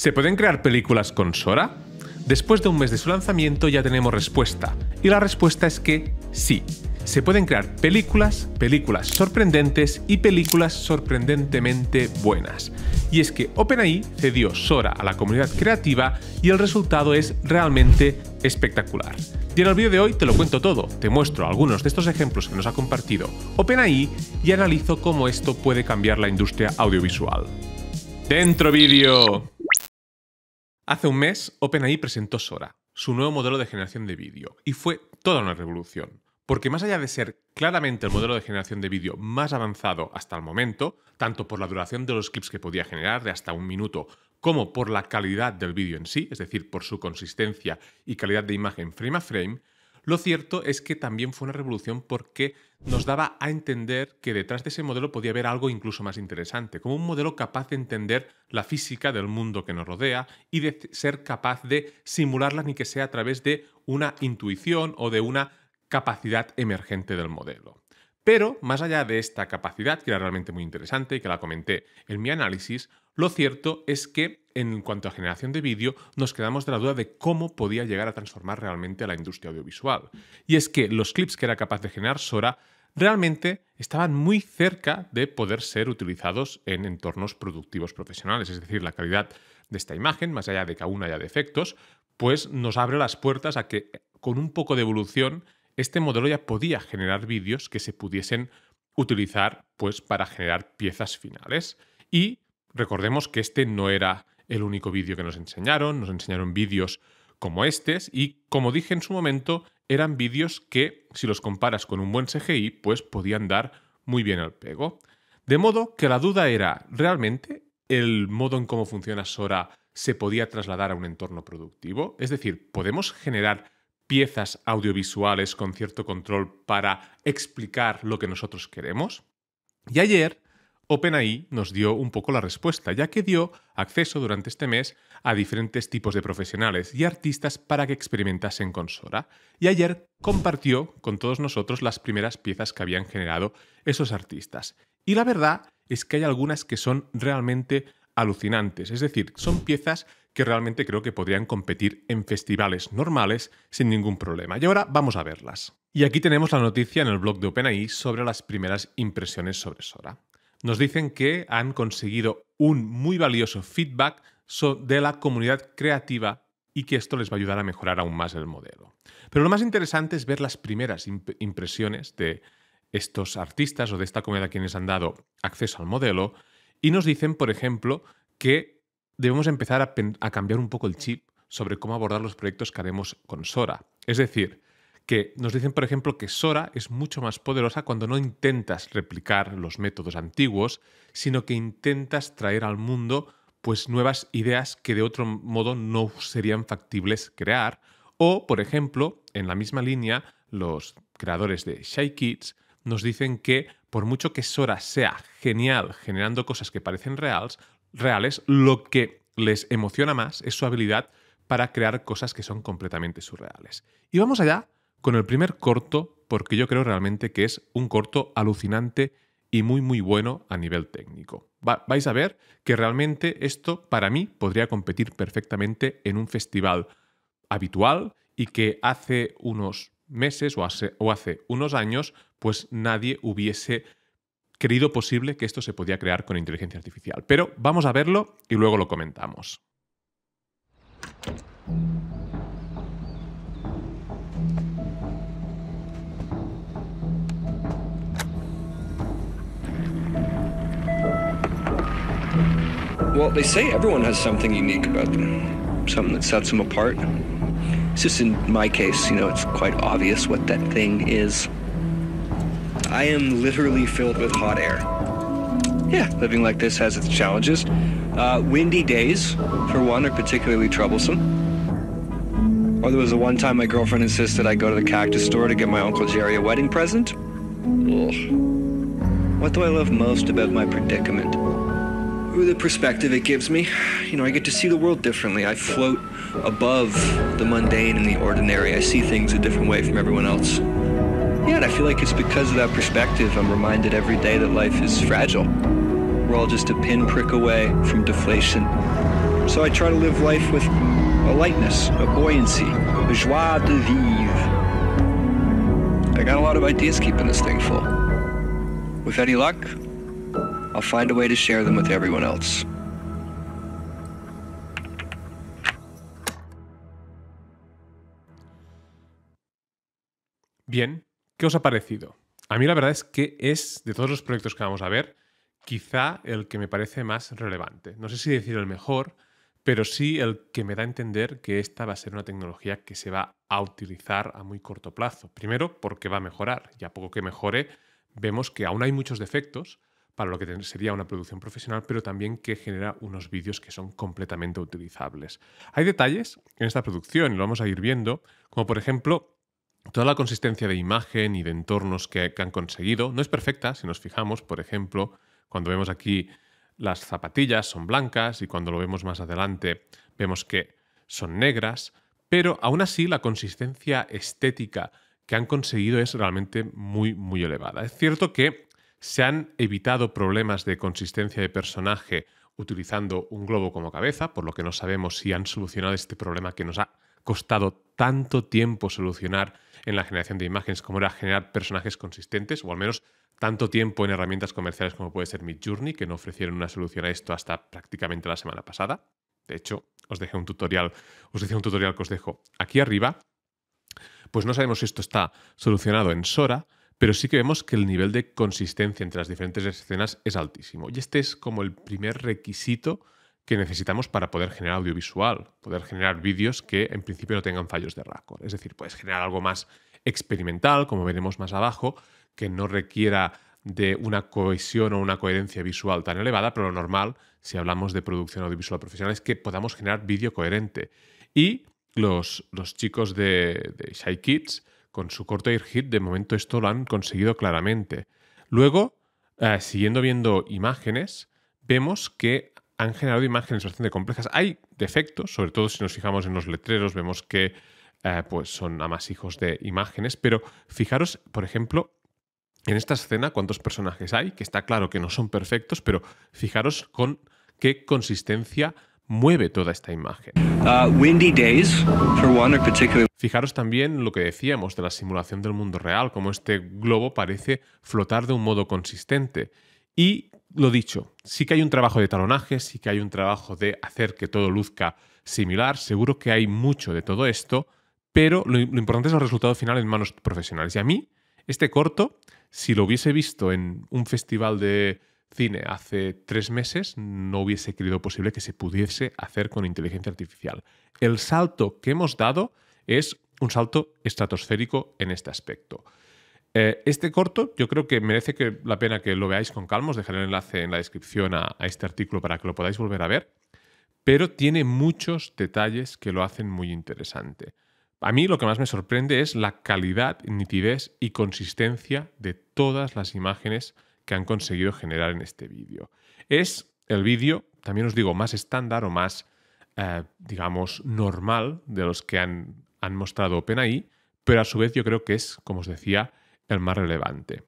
¿Se pueden crear películas con Sora? Después de un mes de su lanzamiento ya tenemos respuesta, y la respuesta es que sí. Se pueden crear películas, películas sorprendentes y películas sorprendentemente buenas. Y es que OpenAI cedió Sora a la comunidad creativa y el resultado es realmente espectacular. Y en el vídeo de hoy te lo cuento todo, te muestro algunos de estos ejemplos que nos ha compartido OpenAI y analizo cómo esto puede cambiar la industria audiovisual. ¡Dentro vídeo! Hace un mes, OpenAI presentó Sora, su nuevo modelo de generación de vídeo, y fue toda una revolución. Porque más allá de ser claramente el modelo de generación de vídeo más avanzado hasta el momento, tanto por la duración de los clips que podía generar de hasta un minuto, como por la calidad del vídeo en sí, es decir, por su consistencia y calidad de imagen frame a frame, lo cierto es que también fue una revolución porque nos daba a entender que detrás de ese modelo podía haber algo incluso más interesante, como un modelo capaz de entender la física del mundo que nos rodea y de ser capaz de simularla ni que sea a través de una intuición o de una capacidad emergente del modelo. Pero más allá de esta capacidad, que era realmente muy interesante y que la comenté en mi análisis, lo cierto es que en cuanto a generación de vídeo, nos quedamos de la duda de cómo podía llegar a transformar realmente a la industria audiovisual. Y es que los clips que era capaz de generar Sora realmente estaban muy cerca de poder ser utilizados en entornos productivos profesionales, es decir, la calidad de esta imagen, más allá de que aún haya defectos, pues nos abre las puertas a que con un poco de evolución este modelo ya podía generar vídeos que se pudiesen utilizar pues para generar piezas finales y Recordemos que este no era el único vídeo que nos enseñaron, nos enseñaron vídeos como estos y, como dije en su momento, eran vídeos que, si los comparas con un buen CGI, pues podían dar muy bien al pego. De modo que la duda era, ¿realmente el modo en cómo funciona Sora se podía trasladar a un entorno productivo? Es decir, ¿podemos generar piezas audiovisuales con cierto control para explicar lo que nosotros queremos? Y ayer OpenAI nos dio un poco la respuesta, ya que dio acceso durante este mes a diferentes tipos de profesionales y artistas para que experimentasen con Sora. Y ayer compartió con todos nosotros las primeras piezas que habían generado esos artistas. Y la verdad es que hay algunas que son realmente alucinantes, es decir, son piezas que realmente creo que podrían competir en festivales normales sin ningún problema. Y ahora vamos a verlas. Y aquí tenemos la noticia en el blog de OpenAI sobre las primeras impresiones sobre Sora nos dicen que han conseguido un muy valioso feedback de la comunidad creativa y que esto les va a ayudar a mejorar aún más el modelo. Pero lo más interesante es ver las primeras impresiones de estos artistas o de esta comunidad a quienes han dado acceso al modelo y nos dicen, por ejemplo, que debemos empezar a cambiar un poco el chip sobre cómo abordar los proyectos que haremos con Sora. Es decir, que nos dicen, por ejemplo, que Sora es mucho más poderosa cuando no intentas replicar los métodos antiguos, sino que intentas traer al mundo pues nuevas ideas que de otro modo no serían factibles crear. O, por ejemplo, en la misma línea, los creadores de Shy Kids nos dicen que por mucho que Sora sea genial generando cosas que parecen reales, reales lo que les emociona más es su habilidad para crear cosas que son completamente surreales. Y vamos allá con el primer corto porque yo creo realmente que es un corto alucinante y muy muy bueno a nivel técnico. vais a ver que realmente esto para mí podría competir perfectamente en un festival habitual y que hace unos meses o hace, o hace unos años pues nadie hubiese creído posible que esto se podía crear con inteligencia artificial. Pero vamos a verlo y luego lo comentamos. Well, they say everyone has something unique about them, something that sets them apart. It's just in my case, you know, it's quite obvious what that thing is. I am literally filled with hot air. Yeah, living like this has its challenges. Uh, windy days, for one, are particularly troublesome. Or there was the one time my girlfriend insisted I go to the cactus store to get my Uncle Jerry a wedding present. Ugh. What do I love most about my predicament? the perspective it gives me. You know, I get to see the world differently. I float above the mundane and the ordinary. I see things a different way from everyone else. Yeah, and I feel like it's because of that perspective I'm reminded every day that life is fragile. We're all just a pinprick away from deflation. So I try to live life with a lightness, a buoyancy, a joie de vivre. I got a lot of ideas keeping this thing full. With any luck, I'll find a way to share them with everyone else. Bien, ¿qué os ha parecido? A mí la verdad es que es, de todos los proyectos que vamos a ver, quizá el que me parece más relevante. No sé si decir el mejor, pero sí el que me da a entender que esta va a ser una tecnología que se va a utilizar a muy corto plazo. Primero, porque va a mejorar y a poco que mejore, vemos que aún hay muchos defectos, para lo que sería una producción profesional, pero también que genera unos vídeos que son completamente utilizables. Hay detalles en esta producción, y lo vamos a ir viendo, como por ejemplo Toda la consistencia de imagen y de entornos que, han conseguido no es perfecta, si nos fijamos, por ejemplo, cuando vemos aquí las zapatillas son blancas y cuando lo vemos más adelante vemos que son negras, pero aún así la consistencia estética que han conseguido es realmente muy, muy elevada. Es cierto que se han evitado problemas de consistencia de personaje utilizando un globo como cabeza, por lo que no sabemos si han solucionado este problema que nos ha costado tanto tiempo solucionar en la generación de imágenes como era generar personajes consistentes, o al menos tanto tiempo en herramientas comerciales como puede ser Midjourney, que no ofrecieron una solución a esto hasta prácticamente la semana pasada. De hecho, os dejé un tutorial, os decía un tutorial que os dejo aquí arriba. Pues no sabemos si esto está solucionado en Sora, pero sí que vemos que el nivel de consistencia entre las diferentes escenas es altísimo. Y este es como el primer requisito que necesitamos para poder generar audiovisual, poder generar vídeos que en principio no tengan fallos de raccord. Es decir, puedes generar algo más experimental, como veremos más abajo, que no requiera de una cohesión o una coherencia visual tan elevada, pero lo normal, si hablamos de producción audiovisual profesional, es que podamos generar vídeo coherente. Y los, chicos de, de Shy Kids con su corto air hit, de momento esto lo han conseguido claramente. Luego, eh, siguiendo viendo imágenes, vemos que han generado imágenes bastante complejas. Hay defectos, sobre todo si nos fijamos en los letreros, vemos que eh, pues son amasijos de imágenes, pero fijaros, por ejemplo, en esta escena cuántos personajes hay, que está claro que no son perfectos, pero fijaros con qué consistencia mueve toda esta imagen. Uh, Fijaros también lo que decíamos de la simulación del mundo real, como este globo parece flotar de un modo consistente. Y lo dicho, sí que hay un trabajo de talonaje, sí que hay un trabajo de hacer que todo luzca similar, seguro que hay mucho de todo esto, pero lo importante es el resultado final en manos profesionales. Y a mí, este corto, si lo hubiese visto en un festival de cine hace tres meses no hubiese creído posible que se pudiese hacer con inteligencia artificial. El salto que hemos dado es un salto estratosférico en este aspecto. Eh, este corto yo creo que merece la pena que lo veáis con calma, os dejaré el enlace en la descripción a este artículo para que lo podáis volver a ver, pero tiene muchos detalles que lo hacen muy interesante. A mí lo que más me sorprende es la calidad, nitidez y consistencia de todas las imágenes que han conseguido generar en este vídeo. Es el vídeo, también os digo, más estándar o más, eh, digamos, normal de los que han, mostrado OpenAI, pero a su vez yo creo que es, como os decía, el más relevante.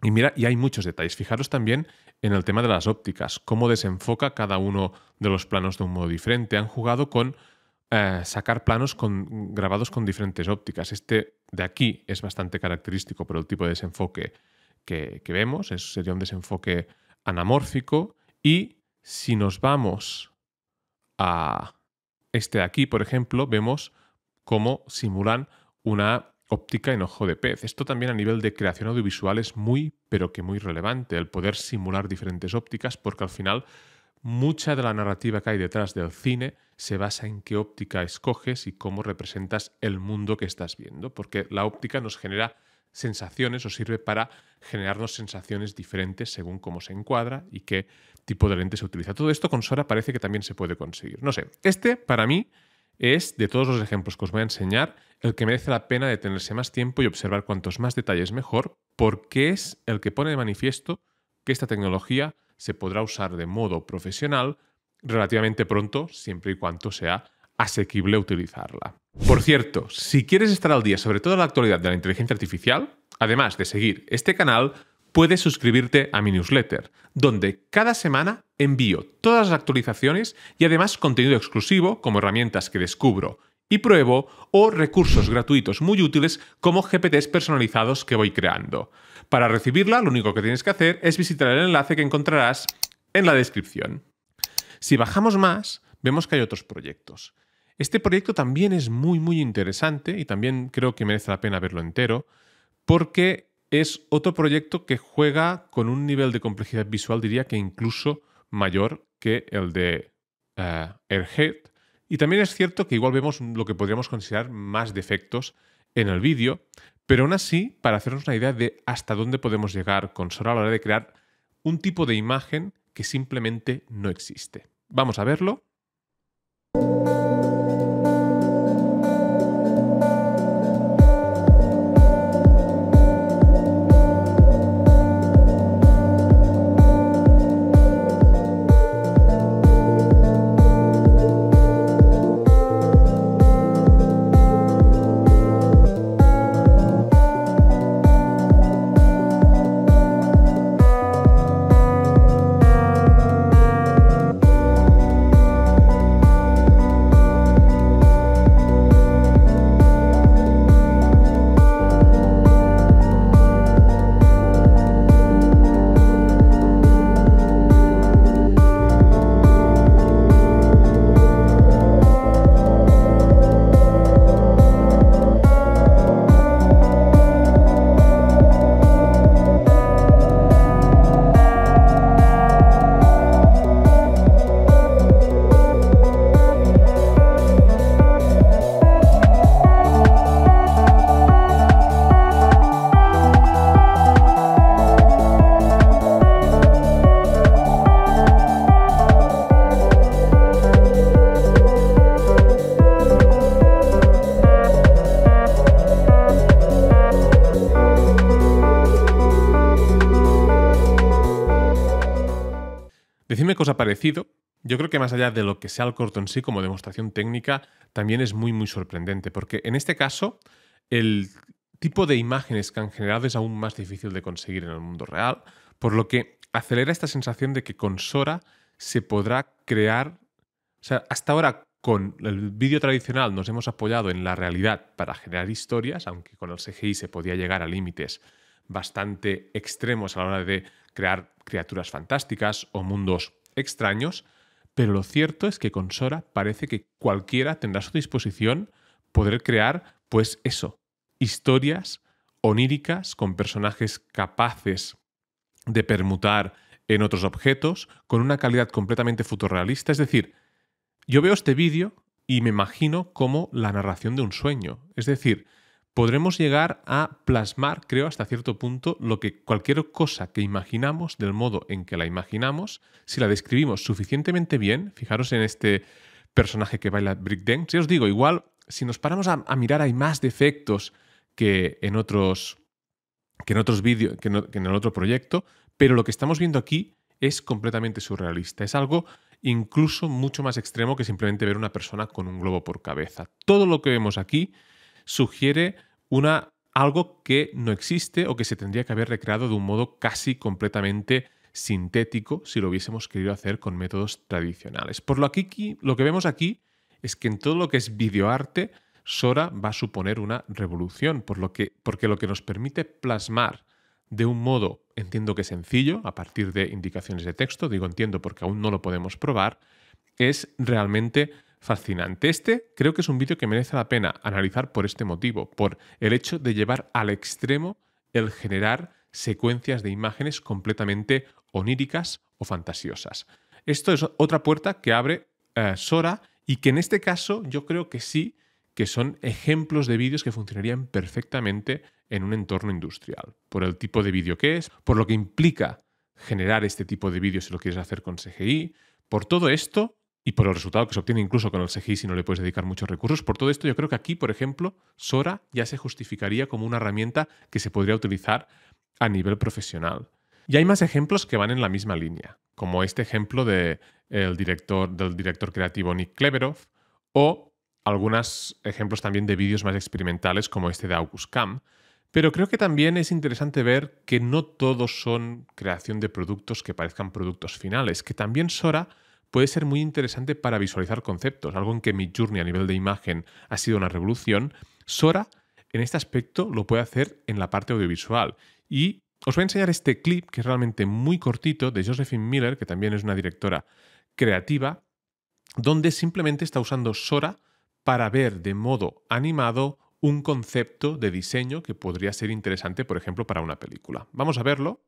Y mira, y hay muchos detalles. Fijaros también en el tema de las ópticas, cómo desenfoca cada uno de los planos de un modo diferente. Han jugado con eh, sacar planos con, grabados con diferentes ópticas. Este de aquí es bastante característico por el tipo de desenfoque que, vemos, eso sería un desenfoque anamórfico, y si nos vamos a este de aquí, por ejemplo, vemos cómo simulan una óptica en ojo de pez. Esto también a nivel de creación audiovisual es muy, pero que muy relevante, el poder simular diferentes ópticas, porque al final mucha de la narrativa que hay detrás del cine se basa en qué óptica escoges y cómo representas el mundo que estás viendo, porque la óptica nos genera sensaciones o sirve para generarnos sensaciones diferentes según cómo se encuadra y qué tipo de lente se utiliza. Todo esto con Sora parece que también se puede conseguir. No sé, este para mí es, de todos los ejemplos que os voy a enseñar, el que merece la pena detenerse más tiempo y observar cuantos más detalles mejor, porque es el que pone de manifiesto que esta tecnología se podrá usar de modo profesional relativamente pronto, siempre y cuando sea asequible utilizarla. Por cierto, si quieres estar al día sobre toda la actualidad de la inteligencia artificial, además de seguir este canal, puedes suscribirte a mi newsletter, donde cada semana envío todas las actualizaciones y además contenido exclusivo como herramientas que descubro y pruebo o recursos gratuitos muy útiles como GPTs personalizados que voy creando. Para recibirla, lo único que tienes que hacer es visitar el enlace que encontrarás en la descripción. Si bajamos más, vemos que hay otros proyectos. Este proyecto también es muy, muy interesante y también creo que merece la pena verlo entero, porque es otro proyecto que juega con un nivel de complejidad visual, diría que incluso mayor que el de eh, Airhead. Y también es cierto que igual vemos lo que podríamos considerar más defectos en el vídeo, pero aún así, para hacernos una idea de hasta dónde podemos llegar con solo a la hora de crear un tipo de imagen que simplemente no existe. Vamos a verlo. yo creo que más allá de lo que sea el corto en sí como demostración técnica, también es muy, muy sorprendente, porque en este caso el tipo de imágenes que han generado es aún más difícil de conseguir en el mundo real, por lo que acelera esta sensación de que con Sora se podrá crear, o sea, hasta ahora con el vídeo tradicional nos hemos apoyado en la realidad para generar historias, aunque con el CGI se podía llegar a límites bastante extremos a la hora de crear criaturas fantásticas o mundos extraños, pero lo cierto es que con Sora parece que cualquiera tendrá a su disposición poder crear, pues eso, historias oníricas con personajes capaces de permutar en otros objetos, con una calidad completamente fotorrealista. Es decir, yo veo este vídeo y me imagino como la narración de un sueño. Es decir, podremos llegar a plasmar, creo, hasta cierto punto, lo que cualquier cosa que imaginamos del modo en que la imaginamos, si la describimos suficientemente bien, fijaros en este personaje que baila breakdance, si os digo, igual, si nos paramos a, mirar, hay más defectos que en otros que en otros vídeos, que en el otro proyecto, pero lo que estamos viendo aquí es completamente surrealista. Es algo incluso mucho más extremo que simplemente ver una persona con un globo por cabeza. Todo lo que vemos aquí sugiere una, algo que no existe o que se tendría que haber recreado de un modo casi completamente sintético si lo hubiésemos querido hacer con métodos tradicionales. Por lo, aquí, lo que vemos aquí es que en todo lo que es videoarte, Sora va a suponer una revolución, por lo que, porque lo que nos permite plasmar de un modo, entiendo que sencillo, a partir de indicaciones de texto, digo entiendo porque aún no lo podemos probar, es realmente fascinante. Este creo que es un vídeo que merece la pena analizar por este motivo, por el hecho de llevar al extremo el generar secuencias de imágenes completamente oníricas o fantasiosas. Esto es otra puerta que abre eh, Sora y que en este caso yo creo que sí, que son ejemplos de vídeos que funcionarían perfectamente en un entorno industrial, por el tipo de vídeo que es, por lo que implica generar este tipo de vídeos si lo quieres hacer con CGI. Por todo esto, y por el resultado que se obtiene incluso con el CGI si no le puedes dedicar muchos recursos. Por todo esto, yo creo que aquí, por ejemplo, Sora ya se justificaría como una herramienta que se podría utilizar a nivel profesional. Y hay más ejemplos que van en la misma línea, como este ejemplo de el director, del director creativo Nick Kleberov, o algunos ejemplos también de vídeos más experimentales como este de August Cam. Pero creo que también es interesante ver que no todos son creación de productos que parezcan productos finales, que también Sora puede ser muy interesante para visualizar conceptos, algo en que mi journey a nivel de imagen ha sido una revolución. Sora, en este aspecto, lo puede hacer en la parte audiovisual. Y os voy a enseñar este clip, que es realmente muy cortito, de Josephine Miller, que también es una directora creativa, donde simplemente está usando Sora para ver de modo animado un concepto de diseño que podría ser interesante, por ejemplo, para una película. Vamos a verlo.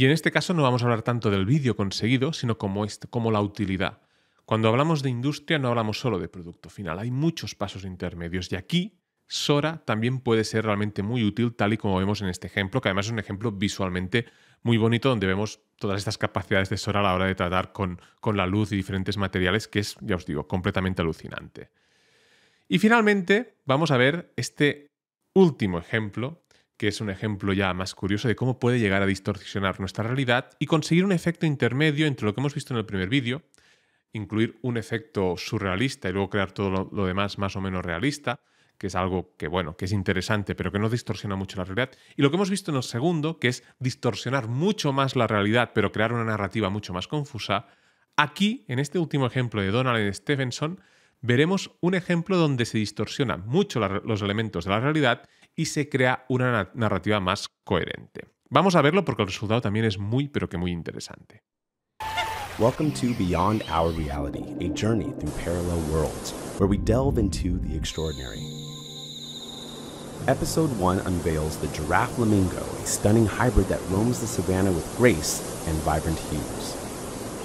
Y en este caso no vamos a hablar tanto del vídeo conseguido, sino como, este, como la utilidad. Cuando hablamos de industria no hablamos solo de producto final, hay muchos pasos intermedios y aquí Sora también puede ser realmente muy útil, tal y como vemos en este ejemplo, que además es un ejemplo visualmente muy bonito, donde vemos todas estas capacidades de Sora a la hora de tratar con, con la luz y diferentes materiales, que es, ya os digo, completamente alucinante. Y finalmente vamos a ver este último ejemplo que es un ejemplo ya más curioso de cómo puede llegar a distorsionar nuestra realidad y conseguir un efecto intermedio entre lo que hemos visto en el primer vídeo, incluir un efecto surrealista y luego crear todo lo, demás más o menos realista, que es algo que, bueno, que es interesante, pero que no distorsiona mucho la realidad. Y lo que hemos visto en el segundo, que es distorsionar mucho más la realidad, pero crear una narrativa mucho más confusa, aquí, en este último ejemplo de Donald Stevenson, veremos un ejemplo donde se distorsionan mucho los elementos de la realidad y se crea una narrativa más coherente. Vamos a verlo porque el resultado también es muy, pero que muy interesante. Welcome to Beyond Our Reality, a journey through parallel worlds, where we delve into the extraordinary. Episode 1 unveils the giraffe flamingo, a stunning hybrid that roams the savannah with grace and vibrant hues.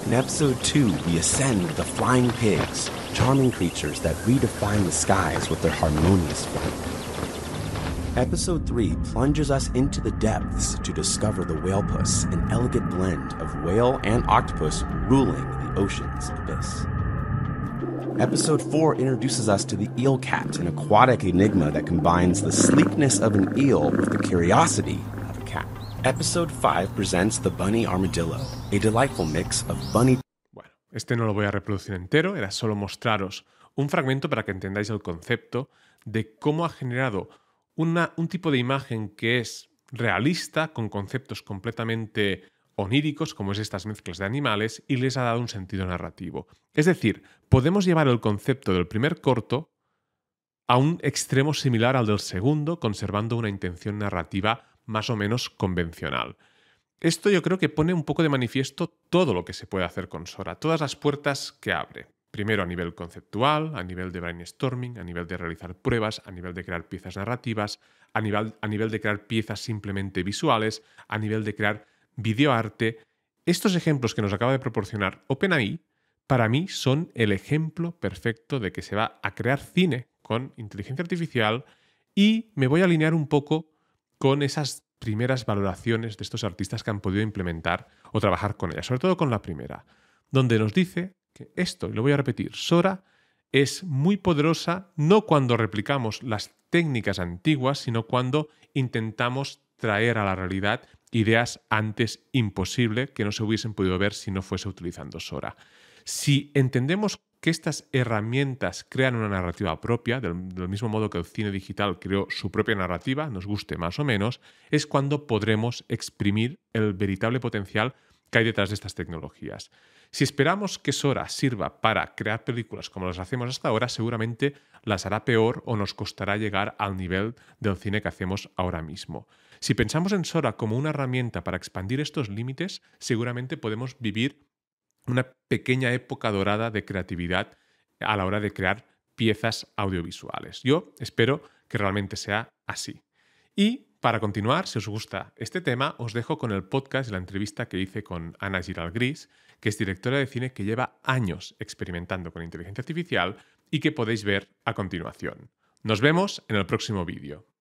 In episode 2, we ascend with the flying pigs, charming creatures that redefine the skies with their harmonious flight. Episode 3 plunges us into the depths to discover the whalepus, an elegant blend of whale and octopus ruling the ocean's abyss. Episode 4 introduces us to the eel cat, an aquatic enigma that combines the sleekness of an eel with the curiosity of a cat. Episode 5 presents the bunny armadillo, a delightful mix of bunny. Bueno, este no lo voy a reproducir entero, era solo mostraros un fragmento para que entendáis el concepto de cómo ha generado un tipo de imagen que es realista, con conceptos completamente oníricos, como es estas mezclas de animales, y les ha dado un sentido narrativo. Es decir, podemos llevar el concepto del primer corto a un extremo similar al del segundo, conservando una intención narrativa más o menos convencional. Esto yo creo que pone un poco de manifiesto todo lo que se puede hacer con Sora, todas las puertas que abre. Primero a nivel conceptual, a nivel de brainstorming, a nivel de realizar pruebas, a nivel de crear piezas narrativas, a nivel, a nivel de crear piezas simplemente visuales, a nivel de crear videoarte. Estos ejemplos que nos acaba de proporcionar OpenAI, para mí son el ejemplo perfecto de que se va a crear cine con inteligencia artificial y me voy a alinear un poco con esas primeras valoraciones de estos artistas que han podido implementar o trabajar con ellas, sobre todo con la primera, donde nos dice esto, y lo voy a repetir, Sora es muy poderosa no cuando replicamos las técnicas antiguas, sino cuando intentamos traer a la realidad ideas antes imposibles que no se hubiesen podido ver si no fuese utilizando Sora. Si entendemos que estas herramientas crean una narrativa propia, del, del, mismo modo que el cine digital creó su propia narrativa, nos guste más o menos, es cuando podremos exprimir el veritable potencial Qué hay detrás de estas tecnologías. Si esperamos que Sora sirva para crear películas como las hacemos hasta ahora, seguramente las hará peor o nos costará llegar al nivel del cine que hacemos ahora mismo. Si pensamos en Sora como una herramienta para expandir estos límites, seguramente podemos vivir una pequeña época dorada de creatividad a la hora de crear piezas audiovisuales. Yo espero que realmente sea así. Y para continuar, si os gusta este tema, os dejo con el podcast y la entrevista que hice con Ana Girald Gris, que es directora de cine que lleva años experimentando con inteligencia artificial y que podéis ver a continuación. Nos vemos en el próximo vídeo.